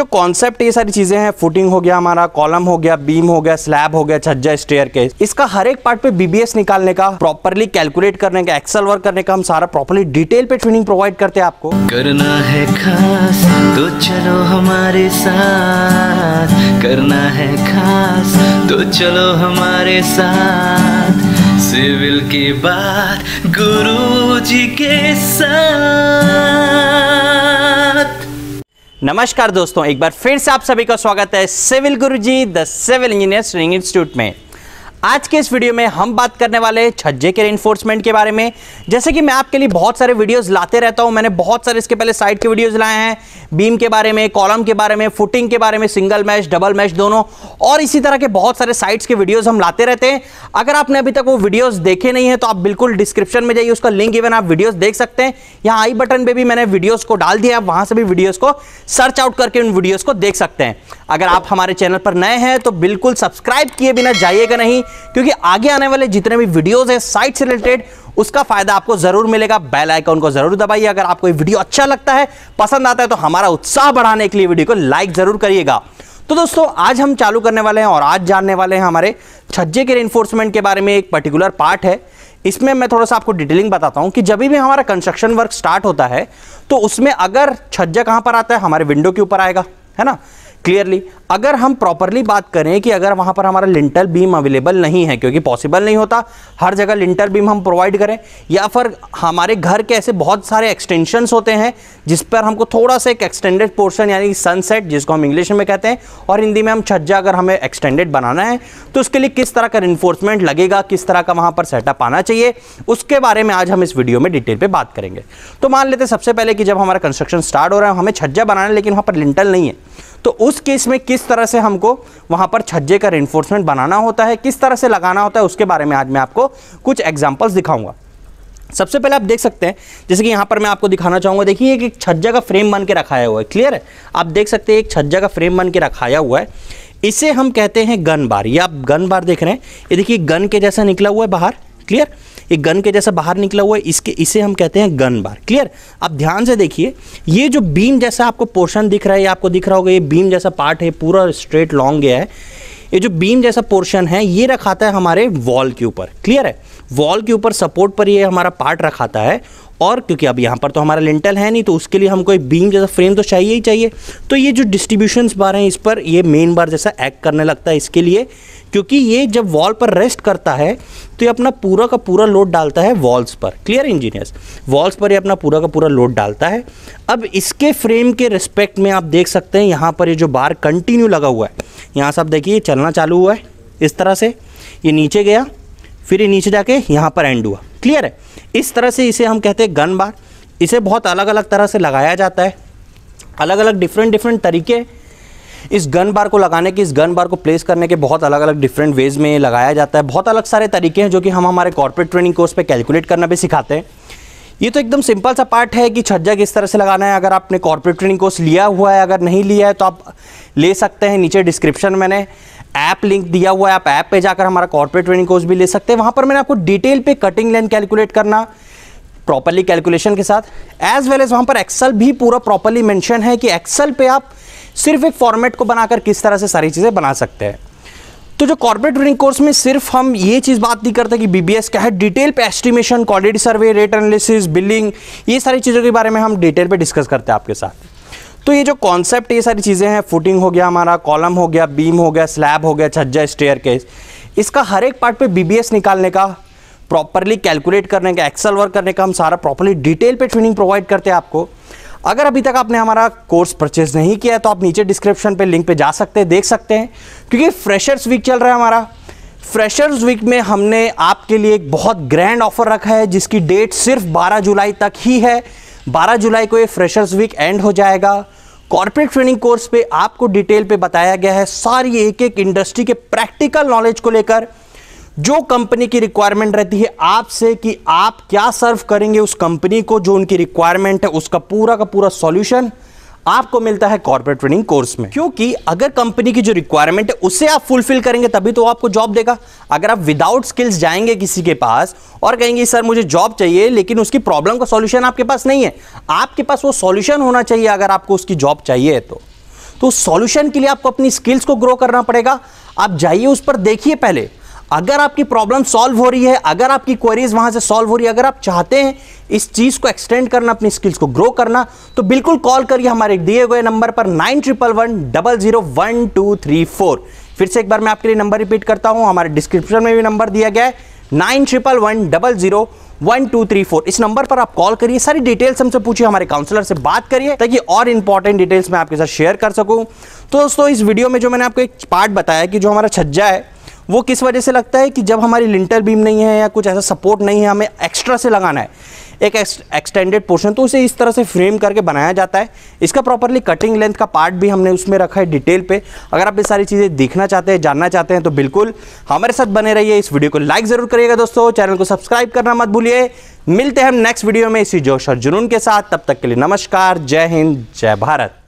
जो कॉन्सेप्ट ये सारी चीजें हैं फुटिंग हो गया हमारा कॉलम हो गया बीम हो गया स्लैब हो गया छज्जा स्टेयर के इसका हर एक पार्ट पे बीबीएस निकालने का प्रॉपरली कैलकुलेट करने का एक्सेल वर्क करने का हम सारा प्रॉपरली डिटेल पे ट्रेनिंग प्रोवाइड करते हैं आपको करना है खास तो चलो हमारे साथ करना है खास तो चलो हमारे साथ सिविल के बाद गुरु जी के साथ नमस्कार दोस्तों एक बार फिर से आप सभी का स्वागत है civil Guruji the civil engineer training institute में आज के इस वीडियो में हम बात करने वाले हैं छज्जे के रेनफोर्समेंट के बारे में जैसे कि मैं आपके लिए बहुत सारे वीडियोस लाते रहता हूं मैंने बहुत सारे इसके पहले साइड के वीडियोस लाए हैं बीम के बारे में कॉलम के बारे में फुटिंग के बारे में सिंगल मैच डबल मैच दोनों और इसी तरह के बहुत सारे साइट्स के वीडियोज हम लाते रहते हैं अगर आपने अभी तक वो वीडियोज देखे नहीं है तो आप बिल्कुल डिस्क्रिप्शन में जाइए उसका लिंक इवन आप वीडियोज देख सकते हैं यहाँ आई बटन पर भी मैंने वीडियोज को डाल दिया आप वहां से भी वीडियोज को सर्च आउट करके उन वीडियोज को देख सकते हैं अगर आप हमारे चैनल पर नए हैं तो बिल्कुल सब्सक्राइब किए बिना जाइएगा नहीं क्योंकि आगे आने वाले जितने भी वीडियोस हैं साइट से रिलेटेड उसका फायदा आपको जरूर मिलेगा बेल आइकन को जरूर दबाइए अगर आपको ये वीडियो अच्छा लगता है पसंद आता है तो हमारा उत्साह बढ़ाने के लिए वीडियो को लाइक जरूर करिएगा तो दोस्तों आज हम चालू करने वाले हैं और आज जानने वाले हैं हमारे छज्जे के रेनफोर्समेंट के बारे में एक पर्टिकुलर पार्ट है इसमें मैं थोड़ा सा आपको डिटेलिंग बताता हूं कि जब भी हमारा कंस्ट्रक्शन वर्क स्टार्ट होता है तो उसमें अगर छज्जा कहां पर आता है हमारे विंडो के ऊपर आएगा है ना क्लियरली अगर हम प्रॉपरली बात करें कि अगर वहाँ पर हमारा लिंटल बीम अवेलेबल नहीं है क्योंकि पॉसिबल नहीं होता हर जगह लिंटल बीम हम प्रोवाइड करें या फिर हमारे घर के ऐसे बहुत सारे एक्सटेंशंस होते हैं जिस पर हमको थोड़ा सा एक एक्सटेंडेड पोर्शन यानी सनसेट जिसको हम इंग्लिश में कहते हैं और हिंदी में हम छज्जा अगर हमें एक्सटेंडेड बनाना है तो उसके लिए किस तरह का इन्फोर्समेंट लगेगा किस तरह का वहाँ पर सेटअप आना चाहिए उसके बारे में आज हम इस वीडियो में डिटेल पर बात करेंगे तो मान लेते सबसे पहले कि जब हमारा कंस्ट्रक्शन स्टार्ट हो रहा है हमें छज्जा बनाना है लेकिन वहाँ पर लिंटल नहीं है तो उस केस में किस किस तरह से हमको वहां पर छज्जे का रेनफोर्समेंट बनाना होता है किस तरह से लगाना होता है उसके बारे में आज मैं आपको कुछ एग्जाम्पल्स दिखाऊंगा सबसे पहले आप देख सकते हैं जैसे कि यहाँ पर मैं आपको दिखाना चाहूँगा देखिए एक छज्जा का फ्रेम बन के रखाया हुआ है क्लियर है आप देख सकते हैं एक छज्जा का फ्रेम बन के रखाया हुआ है इसे हम कहते हैं गन बार ये आप गन बार देख रहे हैं ये देखिए गन के जैसा निकला हुआ है बाहर क्लियर ये गन के जैसा बाहर निकला हुआ है इसके इसे हम कहते हैं गन बार क्लियर अब ध्यान से देखिए ये जो बीम जैसा आपको पोर्शन दिख रहा है आपको दिख रहा होगा ये बीम जैसा पार्ट है पूरा स्ट्रेट लॉन्ग गया है ये जो बीम जैसा पोर्शन है ये रखाता है हमारे वॉल के ऊपर क्लियर है वॉल के ऊपर सपोर्ट पर ये हमारा पार्ट रखाता है और क्योंकि अब यहाँ पर तो हमारा लिंटल है नहीं तो उसके लिए हमको एक बीम जैसा फ्रेम तो चाहिए ही चाहिए तो ये जो डिस्ट्रीब्यूशन बार हैं इस पर ये मेन बार जैसा एक्ट करने लगता है इसके लिए क्योंकि ये जब वॉल पर रेस्ट करता है तो ये अपना पूरा का पूरा लोड डालता है वॉल्स पर क्लियर इंजीनियर्स वॉल्स पर ये अपना पूरा का पूरा लोड डालता है अब इसके फ्रेम के रिस्पेक्ट में आप देख सकते हैं यहाँ पर ये जो बार कंटिन्यू लगा हुआ है यहाँ से आप देखिए चलना चालू हुआ है इस तरह से ये नीचे गया फिर ये नीचे जाके यहाँ पर एंड हुआ क्लियर है इस तरह से इसे हम कहते हैं गन बार इसे बहुत अलग अलग तरह से लगाया जाता है अलग अलग डिफरेंट डिफरेंट तरीके इस गन बार को लगाने के इस गन बार को प्लेस करने के बहुत अलग अलग डिफरेंट वेज में लगाया जाता है बहुत अलग सारे तरीके हैं जो कि हम हमारे कॉर्पोरेट ट्रेनिंग कोर्स पर कैलकुलेट करना भी सिखाते हैं ये तो एकदम सिंपल सा पार्ट है कि छज्जा किस तरह से लगाना है अगर आपने कॉर्पोरेट ट्रेनिंग कोर्स लिया हुआ है अगर नहीं लिया है तो आप ले सकते हैं नीचे डिस्क्रिप्शन मैंने ऐप लिंक दिया हुआ है आप ऐप पे जाकर हमारा कॉर्पोरेट ट्रेनिंग कोर्स भी ले सकते हैं वहाँ पर मैंने आपको डिटेल पे कटिंग लेंथ कैलकुलेट करना प्रॉपरली कैलकुलेशन के साथ एज वेल एज वहाँ पर एक्सल भी पूरा प्रॉपरली मेंशन है कि एक्सल पे आप सिर्फ एक फॉर्मेट को बनाकर किस तरह से सारी चीज़ें बना सकते हैं तो जो कॉर्पोरेट ट्रेनिंग कोर्स में सिर्फ हम ये चीज़ बात नहीं करते कि बीबीएस क्या है डिटेल पे estimation quality survey rate analysis billing ये सारी चीज़ों के बारे में हम डिटेल पे डिस्कस करते हैं आपके साथ तो ये जो कॉन्सेप्ट ये सारी चीज़ें हैं फुटिंग हो गया हमारा कॉलम हो गया बीम हो गया स्लैब हो गया छज्जा स्टेयर केस इसका हर एक पार्ट पे बीबीएस निकालने का प्रॉपरली कैलकुलेट करने का एक्सल वर्क करने का हम सारा प्रॉपरली डिटेल पर ट्रेनिंग प्रोवाइड करते हैं आपको अगर अभी तक आपने हमारा कोर्स परचेज नहीं किया है तो आप नीचे डिस्क्रिप्शन पे लिंक पे जा सकते हैं देख सकते हैं क्योंकि फ्रेशर्स वीक चल रहा है हमारा फ्रेशर्स वीक में हमने आपके लिए एक बहुत ग्रैंड ऑफर रखा है जिसकी डेट सिर्फ 12 जुलाई तक ही है 12 जुलाई को ये फ्रेशर्स वीक एंड हो जाएगा कॉर्पोरेट ट्रेनिंग कोर्स पे आपको डिटेल पे बताया गया है सारी एक एक इंडस्ट्री के प्रैक्टिकल नॉलेज को लेकर जो कंपनी की रिक्वायरमेंट रहती है आपसे कि आप क्या सर्व करेंगे उस कंपनी को जो उनकी रिक्वायरमेंट है उसका पूरा का पूरा सॉल्यूशन आपको मिलता है कॉर्पोरेट ट्रेनिंग कोर्स में क्योंकि अगर कंपनी की जो रिक्वायरमेंट है उसे आप फुलफिल करेंगे तभी तो आपको जॉब देगा अगर आप विदाउट स्किल्स जाएंगे किसी के पास और कहेंगे सर मुझे जॉब चाहिए लेकिन उसकी प्रॉब्लम का सॉल्यूशन आपके पास नहीं है आपके पास वो सॉल्यूशन होना चाहिए अगर आपको उसकी जॉब चाहिए तो तो सॉल्यूशन के लिए आपको अपनी स्किल्स को ग्रो करना पड़ेगा आप जाइए उस पर देखिए पहले अगर आपकी प्रॉब्लम सॉल्व हो रही है अगर आपकी क्वेरीज वहां से सॉल्व हो रही है अगर आप चाहते हैं इस चीज को एक्सटेंड करना अपनी स्किल्स को ग्रो करना तो बिल्कुल कॉल करिए हमारे दिए गए नंबर पर nine triple one double zero one two three four फिर से एक बार मैं आपके लिए नंबर रिपीट करता हूं हमारे डिस्क्रिप्शन में भी नंबर दिया गया है nine triple one double zero one two three four इस नंबर पर आप कॉल करिए सारी डिटेल्स हमसे पूछिए हमारे काउंसलर से बात करिए ताकि और इंपॉर्टेंट डिटेल्स मैं आपके साथ शेयर कर सकूं तो दोस्तों इस वीडियो में जो मैंने आपको एक पार्ट बताया कि जो हमारा छज्जा है वो किस वजह से लगता है कि जब हमारी लिंटर बीम नहीं है या कुछ ऐसा सपोर्ट नहीं है हमें एक्स्ट्रा से लगाना है एक एक्सटेंडेड पोर्शन तो उसे इस तरह से फ्रेम करके बनाया जाता है इसका प्रॉपरली कटिंग लेंथ का पार्ट भी हमने उसमें रखा है डिटेल पे अगर आप ये सारी चीज़ें देखना चाहते हैं जानना चाहते हैं तो बिल्कुल हमारे साथ बने रहिए इस वीडियो को लाइक ज़रूर करिएगा दोस्तों चैनल को सब्सक्राइब करना मत भूलिए मिलते हैं हम नेक्स्ट वीडियो में इसी जोश और जुनून के साथ तब तक के लिए नमस्कार जय हिंद जय भारत